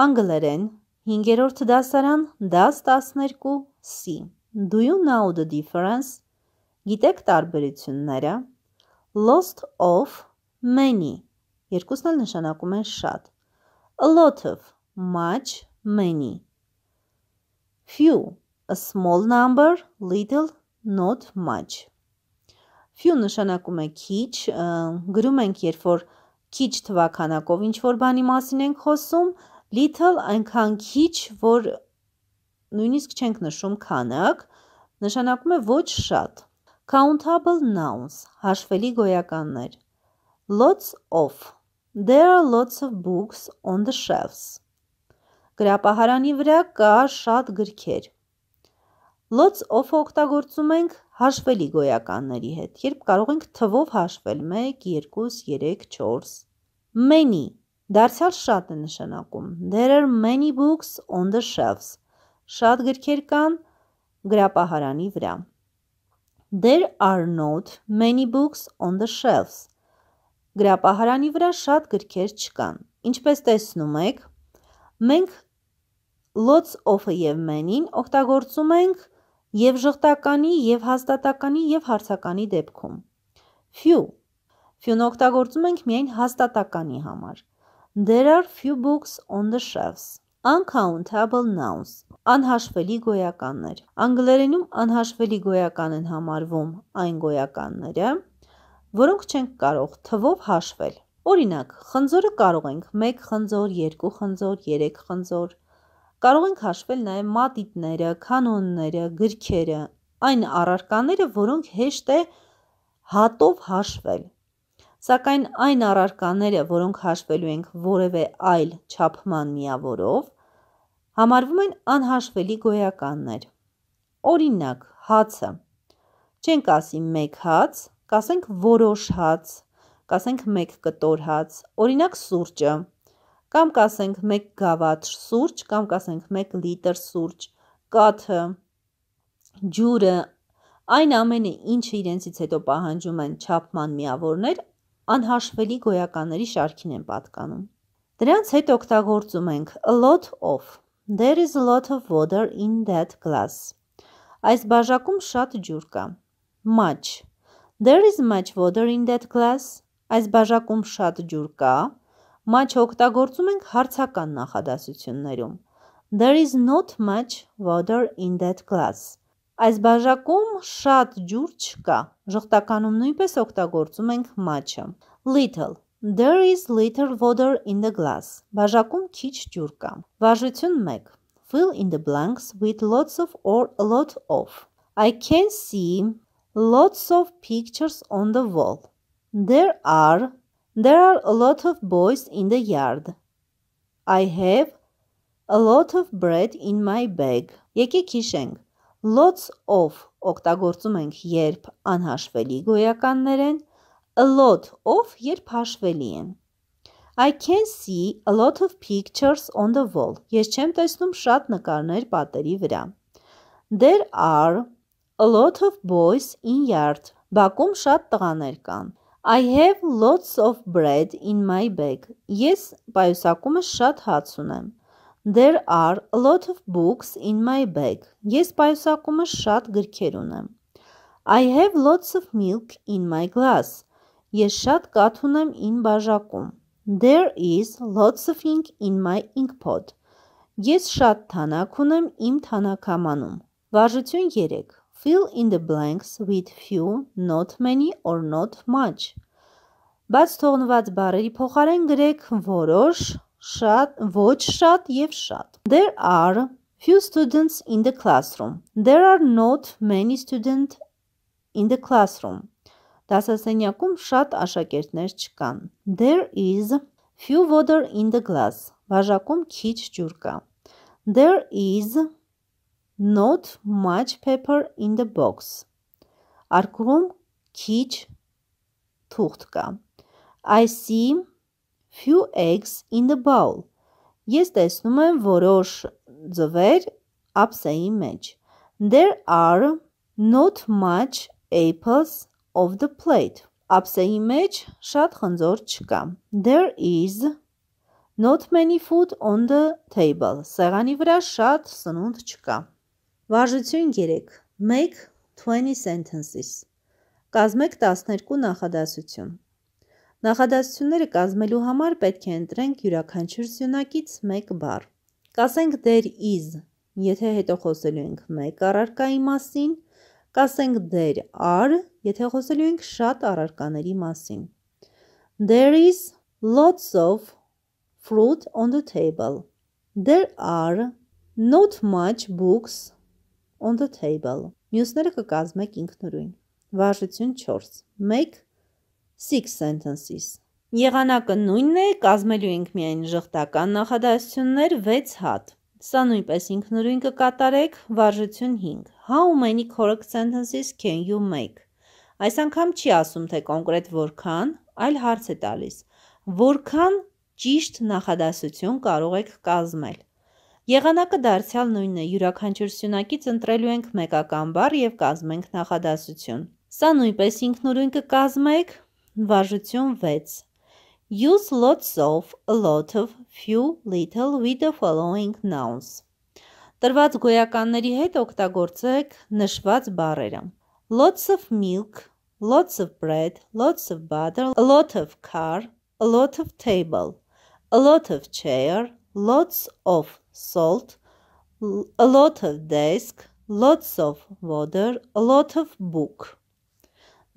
անգլերեն, հինգերորդ դասարան, դաս 12, C, do you know the difference, գիտեք տարբերությունները, lost of, many, երկուսն էլ նշանակում են շատ, a lot of, much, many, few, a small number, little, not much. Few նշանակում է քիչ, գրում ենք, երբ որ քիչ թվականակով ինչ որ բանի մասին ենք խոսում, Little այնքան քիչ, որ նույնիսկ չենք նշում քանակ, նշանակում է ոչ շատ։ Countable nouns, հաշվելի գոյականներ։ Lots of. There are lots of books on the shelves. Գրապահարանի վրա կա շատ գրքեր։ Lots of օգտագործում ենք հաշվելի գոյականների հետ, երբ կարող ենք թվով հաշվել 1, 2, 3, 4։ Many Դարձյալ շատ է նշանակում։ There are many books on the shelves։ Շատ գրքեր կան գրապահարանի վրա։ There are not many books on the shelves։ Գրապահարանի վրա շատ գրքեր չկան։ Ինչպես տեսնում եք, մենք lots of-ը եւ many-ին օգտագործում ենք եւ ժխտականի, եւ հաստատականի, եւ հարցականի դեպքում։ Few Few-ն օգտագործում ենք միայն հաստատականի համար։ There are few books on the shelves. Uncountable nouns. Անհաշվելի գոյականներ։ Անգլերենում անհաշվելի գոյական են համարվում այն գոյականները, որոնք չենք կարող թվով հաշվել։ Օրինակ, խնձորը կարող ենք 1 խնձոր, 2 խնձոր, 3 խնձոր։ Կարող ենք հաշվել նաև մատիտները, կանոնները, գրքերը, այն առարկաները, որոնք հեշտ է հատով հաշվել։ Սակայն այն առարկաները, որոնք հաշվելու ենք որևէ այլ չափման միավորով, համարվում են անհաշվելի գոյականներ։ Օրինակ, հացը։ Չենք ասի 1 հաց, կասենք որոշ հաց, կասենք 1 կտոր հաց, օրինակ սուրճը, կամ կասենք 1 գավաթ սուրճ, կամ կասենք 1 լիտր սուրճ, կաթը, ջուրը, այն ամենը, ինչը իրենցից հետո պահանջում են չափման միավորներ, անհաշվելի գոյականների շարքին են պատկանում։ Դրանց հետ օգտագործում ենք a lot of, there is a lot of water in that glass։ Այս բաժակում շատ ջուր կա։ Much, there is much water in that glass։ Այս բաժակում շատ ջուր կա։ Much օգտագործում ենք հարցական նախադասություններում։ There is not much water in that glass։ Այս բաժակում շատ ջուր չկա։ Ժխտականում նույնպես օգտագործում ենք մաչը։ Little There is little water in the glass։ Բաժակում քիչ ջուր կա։ Վարժություն 1։ Fill in the blanks with lots of or a lot of։ I can see lots of pictures on the wall. There are there are a lot of boys in the yard. I have a lot of bread in my bag. Եկեք հիշենք Lots of օգտագործում ենք, երբ անհաշվելի գոյականներ են, a lot of, երբ հաշվելի են։ I can see a lot of pictures on the wall. Ես չեմ տեսնում շատ նկարներ պատերի վրա։ There are a lot of boys in yard. Բակում շատ տղաներ կան։ I have lots of bread in my bag. Ես պայուսակումս շատ հաց ունեմ։ There are a lot of books in my bag. Ես պայուսակումս շատ գրքեր ունեմ։ I have lots of milk in my glass. Ես շատ կաթ ունեմ իմ բաժակում։ There is lots of ink in my ink pot. Ես շատ թանաք ունեմ իմ թանաքամանում։ Վարժություն 3. Fill in the blanks with few, not many or not much. Բաց թողնված բառերի փոխարեն գրեք որոշ, շատ, ոչ շատ եւ շատ։ There are few students in the classroom. There are not many students in the classroom. Դասասենյակում շատ աշակերտներ չկան։ There is few water in the glass. Բաժակում քիչ ջուր կա։ There is not much paper in the box. Արկղում քիչ թուղթ կա։ I see few eggs in the bowl։ Ես տեսնում եմ որոշ ձվեր ափսեի մեջ։ There are not much apples of the plate։ Ափսեի մեջ շատ խնձոր չկա։ There is not many food on the table։ Սեղանի վրա շատ սնունդ չկա։ Վարժություն 3։ Make 20 sentences։ Կազմեք 12 նախադասություն։ Նախադասությունները կազմելու համար պետք է ընտրենք յուրաքանչյուր սյունակից մեկ բառ։ Կասենք դեր իզ, եթե հետո խոսելու ենք մեկ առարկայի մասին, կասենք դեր ար, եթե խոսելու ենք շատ առարկաների մասին։ There is lots of fruit on the table. There are not much books on the table. Մյուսները կկազմեք ինքնուրույն։ Վարժություն 4։ 1 Six sentences։ Եղանակը նույնն է, կազմելու ենք միայն ժխտական նախադասություններ 6 հատ։ Սա նույնպես ինքնուրույն կկատարեք, վարժություն 5։ How many correct sentences can you make? Այս անգամ չի ասում, թե կոնկրետ որքան, այլ հարց է տալիս։ Որքան ճիշտ նախադասություն կարող եք կազմել։ Եղանակը դարձյալ նույնն է, յուրաքանչյուր սյունակից ընտրելու ենք մեկական բառ եւ կազմենք նախադասություն։ Սա նույնպես ինքնուրույն կկազմեք, Վարժություն 6 Use lots of, a lot of, few, little with the following nouns. Տրված գոյականների հետ օգտագործեք նշված բառերը. Lots of milk, lots of bread, lots of butter, a lot of car, a lot of table, a lot of chair, lots of salt, a lot of desk, lots of water, a lot of book.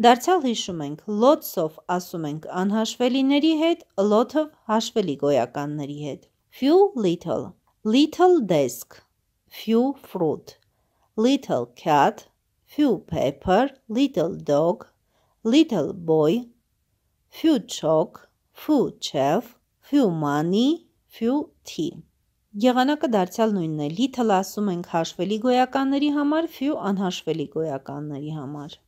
Դարձյալ հիշում ենք, լոցով ասում ենք անհաշվելիների հետ, լոթով հաշվելի գոյականների հետ։ Few little, little desk, few fruit, little cat, few paper, little dog, little boy, few chalk, few chef, few money, few tea։ Գեղանակը դարձյալ նույնն է, little ասում ենք հաշվելի գոյականների համար, few անհաշվելի գոյականների համար։